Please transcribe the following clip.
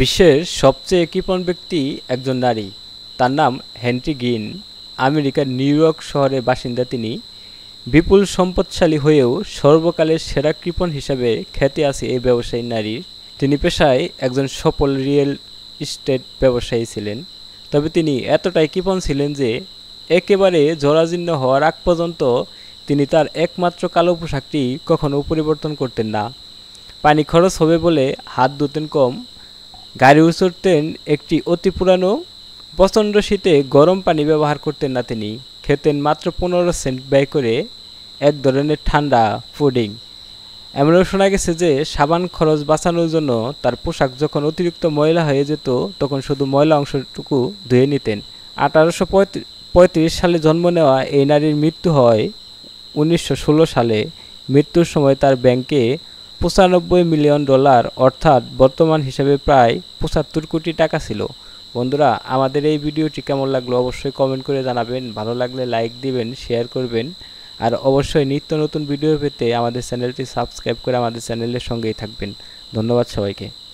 বিশ্বের সবচেয়ে কৃপন ব্যক্তি একজন নারী তার নাম হেনরি গিন আমেরিকার নিউ ইয়র্ক শহরের বাসিন্দা তিনি বিপুল সম্পদশালী হয়েও সর্বকালের সেরা কৃপণ হিসাবে খ্যাতি আছে এই ব্যবসায়ী নারীর তিনি পেশায় একজন সফল রিয়েল ইস্টেট ব্যবসায়ী ছিলেন তবে তিনি এতটাই কৃপণ ছিলেন যে একেবারে জরাজীর্ণ হওয়ার আগ পর্যন্ত তিনি তার একমাত্র কালো পোশাকটি কখনও পরিবর্তন করতেন না পানি খরচ হবে বলে হাত ধুতেন কম গাড়ি উচড়তেন একটি অতি পুরানো প্রচণ্ড শীতে গরম পানি ব্যবহার করতেন না তিনি খেতেন মাত্র পনেরো সেন্ট ব্যয় করে এক ধরনের ঠান্ডা ফুডিং এমনও শোনা গেছে যে সাবান খরচ বাঁচানোর জন্য তার পোশাক যখন অতিরিক্ত ময়লা হয়ে যেত তখন শুধু ময়লা অংশটুকু ধুয়ে নিতেন আঠারোশো পঁয়ত্রিশ সালে জন্ম নেওয়া এই নারীর মৃত্যু হয় উনিশশো সালে মৃত্যুর সময় তার ব্যাংকে পঁচানব্বই মিলিয়ন ডলার অর্থাৎ বর্তমান হিসাবে প্রায় পঁচাত্তর কোটি টাকা ছিল বন্ধুরা আমাদের এই ভিডিওটি কেমন লাগলো অবশ্যই কমেন্ট করে জানাবেন ভালো লাগলে লাইক দিবেন শেয়ার করবেন আর অবশ্যই নিত্য নতুন ভিডিও পেতে আমাদের চ্যানেলটি সাবস্ক্রাইব করে আমাদের চ্যানেলের সঙ্গেই থাকবেন ধন্যবাদ সবাইকে